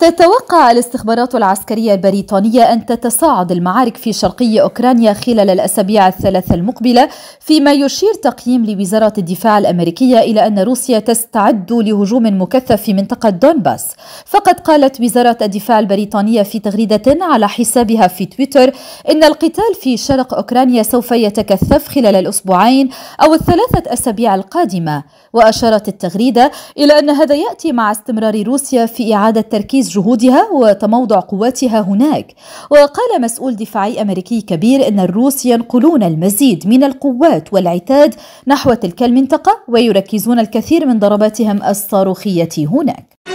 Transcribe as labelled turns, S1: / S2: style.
S1: تتوقع الاستخبارات العسكرية البريطانية أن تتصاعد المعارك في شرقي أوكرانيا خلال الأسابيع الثلاثة المقبلة فيما يشير تقييم لوزارة الدفاع الأمريكية إلى أن روسيا تستعد لهجوم مكثف في منطقة دونباس فقد قالت وزارة الدفاع البريطانية في تغريدة على حسابها في تويتر إن القتال في شرق أوكرانيا سوف يتكثف خلال الأسبوعين أو الثلاثة أسابيع القادمة وأشارت التغريدة إلى أن هذا يأتي مع استمرار روسيا في إعادة تركيز جهودها وتموضع قواتها هناك وقال مسؤول دفاعي أمريكي كبير أن الروس ينقلون المزيد من القوات والعتاد نحو تلك المنطقة ويركزون الكثير من ضرباتهم الصاروخية هناك